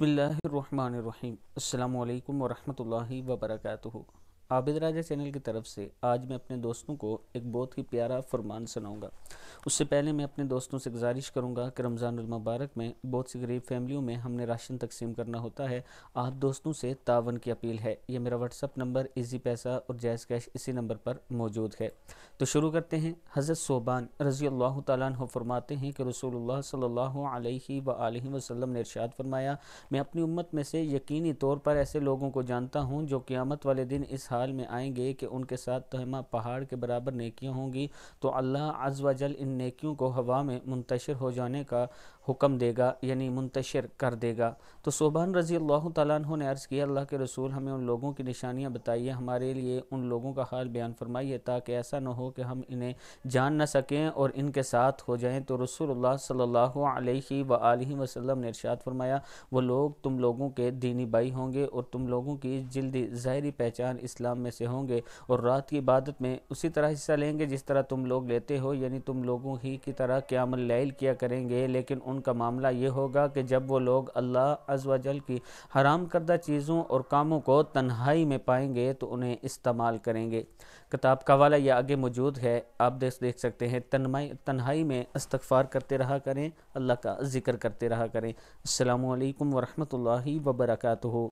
बिल्लाम अल्लाम वरहमल वर्क आबिद राजा चैनल की तरफ से आज मैं अपने दोस्तों को एक बहुत ही प्यारा फरमान सुनाऊंगा उससे पहले मैं अपने दोस्तों से गुजारिश करूंगा कि रमज़ान मुबारक में बहुत सी गरीब फैमिलियों में हमने राशन तकसीम करना होता है आप दोस्तों से तावन की अपील है ये मेरा व्हाट्सअप नंबर इजी पैसा और जैज़ कैश इसी नंबर पर मौजूद है तो शुरू करते हैं हज़रत सोबान रज़ी अल्लाह तु फरमाते हैं कि रसूलुल्लाह सल्लल्लाहु अलैहि वसल्लम ने इरशाद फरमाया मैं अपनी उम्मत में से यकीनी तौर पर ऐसे लोगों को जानता हूँ जो क़ियामत वाले दिन इस हाल में आएंगे कि उनके साथ तोहमा पहाड़ के बराबर नेकियां होंगी तो अल्लाह अज वजल इन नेकियों को हवा में मुंतशर हो जाने का हुक्म देगा यानी मुंतशर कर देगा तो सोबान रजी अल्लाह तु ने अर्ज़ किया अल्लाह के रसूल हमें उन लोगों की निशानियाँ बताइए हमारे लिए उन लोगों का हाल बयान फरमाइए ताकि ऐसा न हो कि हम इन्हें जान न सकें और इनके साथ हो जाएँ तो रसूल सल्ला वसलम ने इर्शाद फरमाया वो लोग तुम लोगों के दीनी भाई होंगे और तुम लोगों की जल्दी ज़ाहरी पहचान इस्लाम इस्लाम में से होंगे और रात की इबादत में उसी तरह हिस्सा लेंगे जिस तरह तुम लोग लेते हो यानी तुम लोगों ही की तरह क्यामल लैल किया करेंगे लेकिन उनका मामला ये होगा कि जब वो लोग अल्लाह अजवाजल की हराम करदा चीज़ों और कामों को तन्हाई में पाएंगे तो उन्हें इस्तेमाल करेंगे किताब का वाला यह आगे मौजूद है आप देख देख सकते हैं तनमाई तन्हाई में इस्तफ़ार करते रहा करें अल्लाह का जिक्र करते रहा करें अल्लाम वरहमल वबरकू